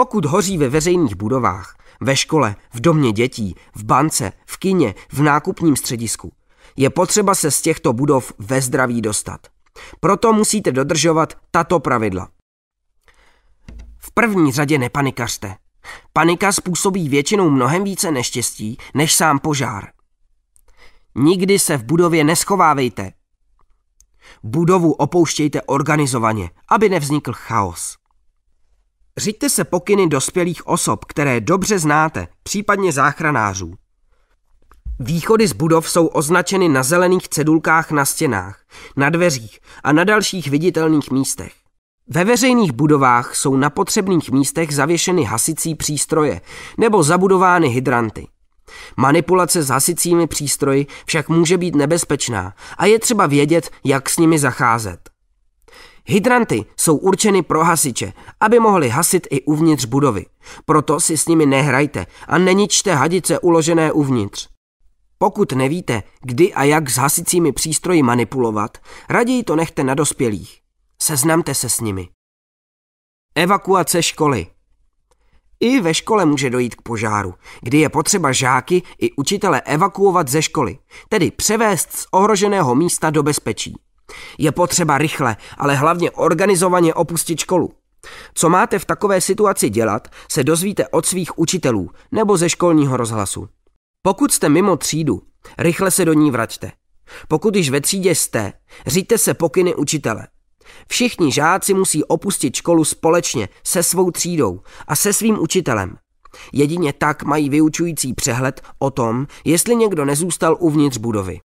Pokud hoří ve veřejných budovách, ve škole, v domě dětí, v bance, v kině, v nákupním středisku, je potřeba se z těchto budov ve zdraví dostat. Proto musíte dodržovat tato pravidla. V první řadě nepanikařte. Panika způsobí většinou mnohem více neštěstí než sám požár. Nikdy se v budově neschovávejte. Budovu opouštějte organizovaně, aby nevznikl chaos. Řiďte se pokyny dospělých osob, které dobře znáte, případně záchranářů. Východy z budov jsou označeny na zelených cedulkách na stěnách, na dveřích a na dalších viditelných místech. Ve veřejných budovách jsou na potřebných místech zavěšeny hasicí přístroje nebo zabudovány hydranty. Manipulace s hasicími přístroji však může být nebezpečná a je třeba vědět, jak s nimi zacházet. Hydranty jsou určeny pro hasiče, aby mohli hasit i uvnitř budovy. Proto si s nimi nehrajte a neničte hadice uložené uvnitř. Pokud nevíte, kdy a jak s hasicími přístroji manipulovat, raději to nechte na dospělých. Seznamte se s nimi. Evakuace školy I ve škole může dojít k požáru, kdy je potřeba žáky i učitele evakuovat ze školy, tedy převést z ohroženého místa do bezpečí. Je potřeba rychle, ale hlavně organizovaně opustit školu. Co máte v takové situaci dělat, se dozvíte od svých učitelů nebo ze školního rozhlasu. Pokud jste mimo třídu, rychle se do ní vraťte. Pokud již ve třídě jste, říte se pokyny učitele. Všichni žáci musí opustit školu společně se svou třídou a se svým učitelem. Jedině tak mají vyučující přehled o tom, jestli někdo nezůstal uvnitř budovy.